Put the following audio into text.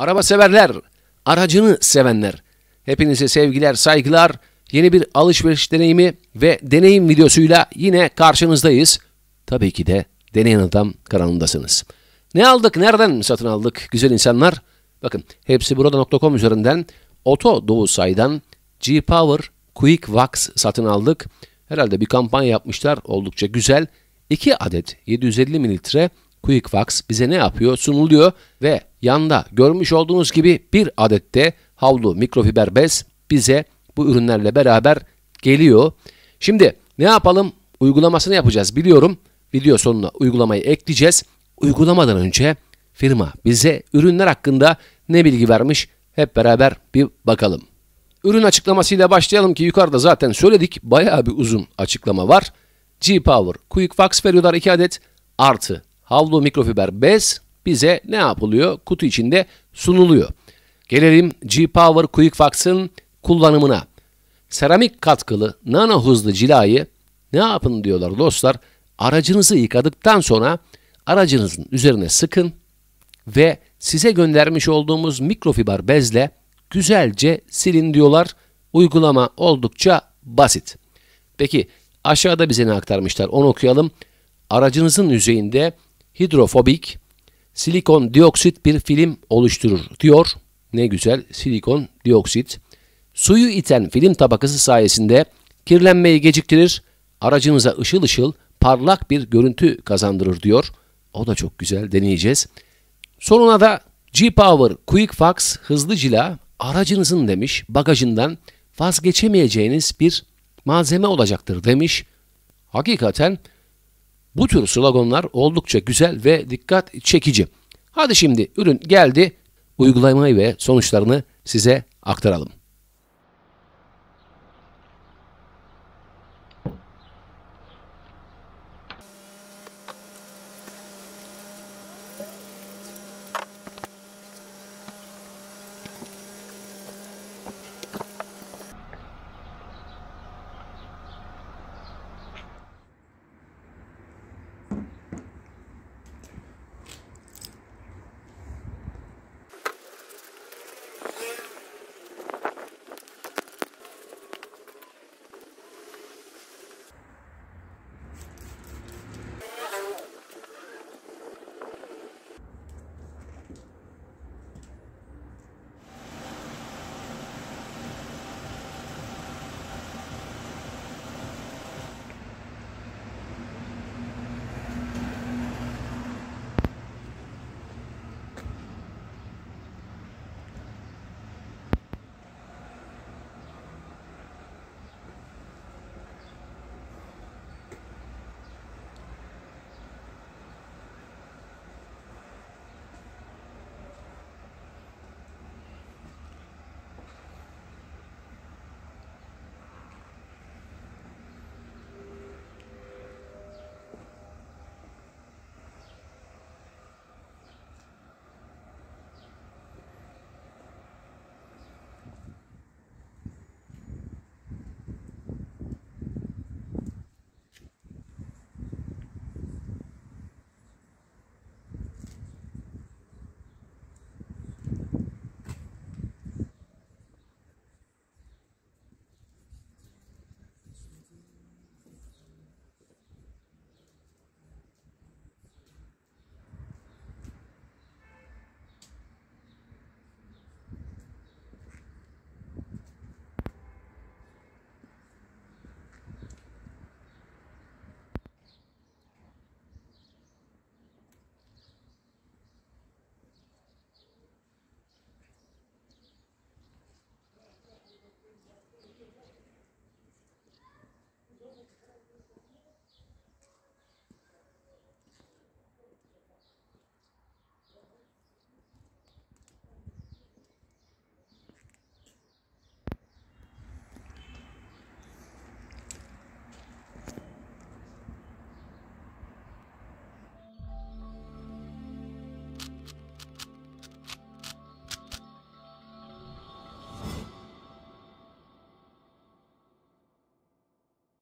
Araba severler, aracını sevenler. Hepinize sevgiler, saygılar. Yeni bir alışveriş deneyimi ve deneyim videosuyla yine karşınızdayız. Tabii ki de Deneyen Adam kanalındasınız. Ne aldık, nereden satın aldık güzel insanlar? Bakın hepsi burada.com üzerinden Oto Doğu Say'dan G-Power Quick Wax satın aldık. Herhalde bir kampanya yapmışlar oldukça güzel. 2 adet 750 mililitre Quick Wax bize ne yapıyor? Sunuluyor ve Yanda görmüş olduğunuz gibi bir adet de havlu mikrofiber bez bize bu ürünlerle beraber geliyor. Şimdi ne yapalım? Uygulamasını yapacağız biliyorum. Video sonuna uygulamayı ekleyeceğiz. Uygulamadan önce firma bize ürünler hakkında ne bilgi vermiş hep beraber bir bakalım. Ürün açıklamasıyla başlayalım ki yukarıda zaten söyledik bayağı bir uzun açıklama var. G-Power Quick Wax veriyorlar 2 adet artı havlu mikrofiber bez bize ne yapılıyor? Kutu içinde sunuluyor. Gelelim G-Power QuickFox'ın kullanımına. Seramik katkılı nano hızlı cilayı ne yapın diyorlar dostlar. Aracınızı yıkadıktan sonra aracınızın üzerine sıkın ve size göndermiş olduğumuz mikrofiber bezle güzelce silin diyorlar. Uygulama oldukça basit. Peki aşağıda bize ne aktarmışlar onu okuyalım. Aracınızın yüzeyinde hidrofobik, silikon dioksit bir film oluşturur diyor. Ne güzel silikon dioksit. Suyu iten film tabakası sayesinde kirlenmeyi geciktirir, aracınıza ışıl ışıl parlak bir görüntü kazandırır diyor. O da çok güzel deneyeceğiz. Sonuna da G-Power Quick Fax hızlı cila aracınızın demiş bagajından vazgeçemeyeceğiniz bir malzeme olacaktır demiş. Hakikaten bu tür sloganlar oldukça güzel ve dikkat çekici. Hadi şimdi ürün geldi, uygulamayı ve sonuçlarını size aktaralım.